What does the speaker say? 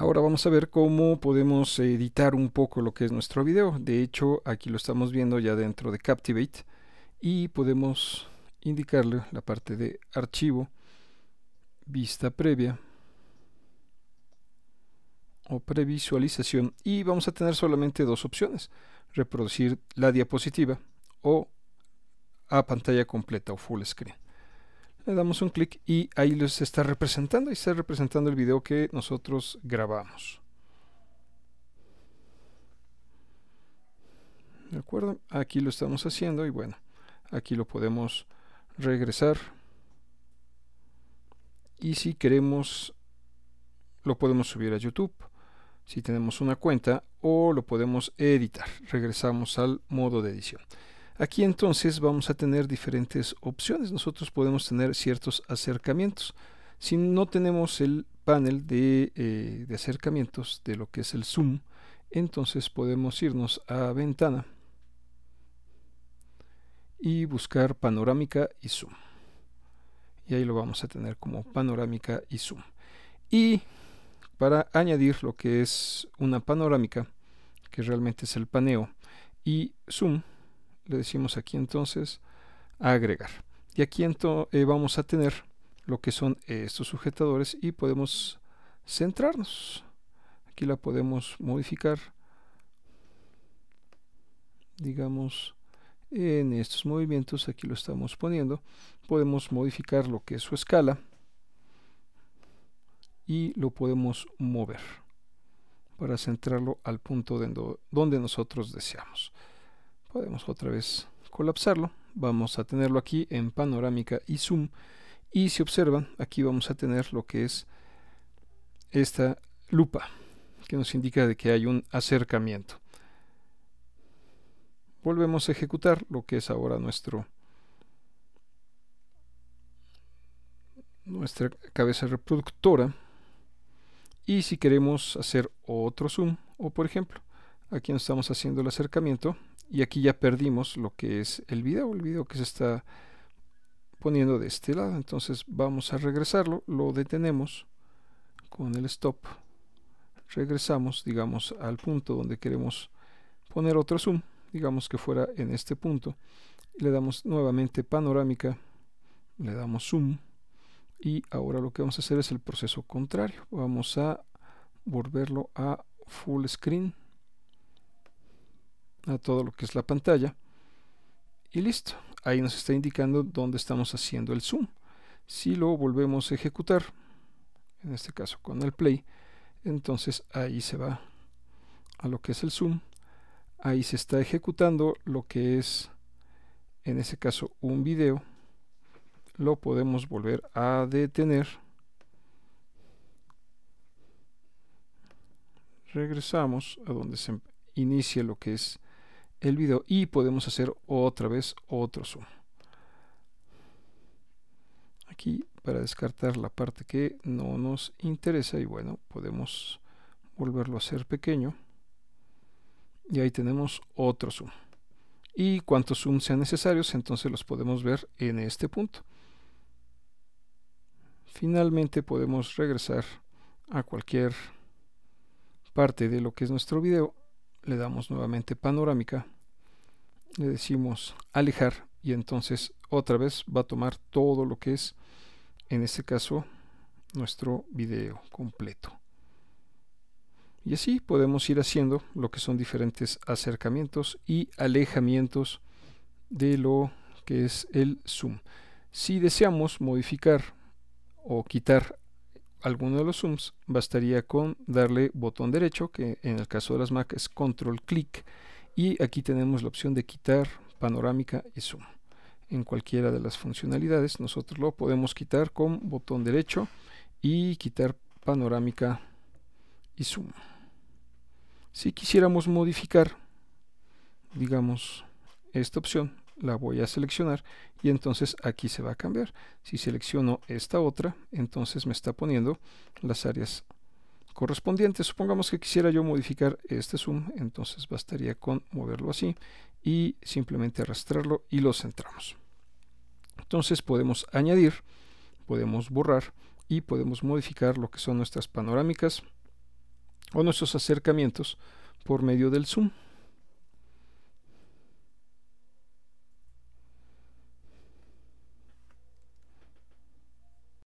Ahora vamos a ver cómo podemos editar un poco lo que es nuestro video. De hecho, aquí lo estamos viendo ya dentro de Captivate y podemos indicarle la parte de archivo, vista previa o previsualización y vamos a tener solamente dos opciones, reproducir la diapositiva o a pantalla completa o full screen le damos un clic y ahí les está representando y está representando el video que nosotros grabamos de acuerdo aquí lo estamos haciendo y bueno aquí lo podemos regresar y si queremos lo podemos subir a youtube si tenemos una cuenta o lo podemos editar regresamos al modo de edición Aquí entonces vamos a tener diferentes opciones. Nosotros podemos tener ciertos acercamientos. Si no tenemos el panel eh, de, acercamientos de lo que es el zoom, entonces podemos irnos a ventana y buscar panorámica y zoom. Y ahí lo vamos a tener como panorámica y zoom. Y para añadir lo que es una panorámica, que realmente es el paneo, y zoom, le decimos aquí entonces agregar. Y aquí eh, vamos a tener lo que son estos sujetadores y podemos centrarnos. Aquí la podemos modificar, digamos, en estos movimientos, aquí lo estamos poniendo, podemos modificar lo que es su escala y lo podemos mover para centrarlo al punto donde nosotros deseamos podemos otra vez colapsarlo. Vamos a tenerlo aquí en panorámica y zoom. Y si observan, aquí vamos a tener lo que es esta lupa, que nos indica de que hay un acercamiento. Volvemos a ejecutar lo que es ahora nuestro nuestra cabeza reproductora. Y si queremos hacer otro zoom, o por ejemplo, aquí nos estamos haciendo el acercamiento y aquí ya perdimos lo que es el video, el video que se está poniendo de este lado, entonces vamos a regresarlo, lo detenemos con el stop, regresamos digamos al punto donde queremos poner otro zoom, digamos que fuera en este punto, le damos nuevamente panorámica, le damos zoom y ahora lo que vamos a hacer es el proceso contrario, vamos a volverlo a full screen a todo lo que es la pantalla y listo ahí nos está indicando dónde estamos haciendo el zoom si lo volvemos a ejecutar en este caso con el play entonces ahí se va a lo que es el zoom ahí se está ejecutando lo que es en este caso un video lo podemos volver a detener regresamos a donde se em-, inicia lo que es el video y podemos hacer otra vez otro zoom aquí para descartar la parte que no nos interesa y bueno podemos volverlo a hacer pequeño y ahí tenemos otro zoom y cuantos zoom sean necesarios entonces los podemos ver en este punto finalmente podemos regresar a cualquier parte de lo que es nuestro video le damos nuevamente panorámica, le decimos alejar y entonces otra vez va a tomar todo lo que es, en este caso, nuestro video completo. Y así podemos ir haciendo lo que son diferentes acercamientos y alejamientos de lo que es el zoom. Si deseamos modificar o quitar alguno de los zooms, bastaría con darle botón derecho, que en el caso de las Mac es control clic, y aquí tenemos la opción de quitar panorámica y zoom. En cualquiera de las funcionalidades nosotros lo podemos quitar con botón derecho y quitar panorámica y zoom. Si quisiéramos modificar, digamos, esta opción, la voy a seleccionar y entonces aquí se va a cambiar. Si selecciono esta otra, entonces me está poniendo las áreas correspondientes. Supongamos que quisiera yo modificar este zoom, entonces bastaría con moverlo así y simplemente arrastrarlo y lo centramos. Entonces podemos añadir, podemos borrar y podemos modificar lo que son nuestras panorámicas o nuestros acercamientos por medio del zoom.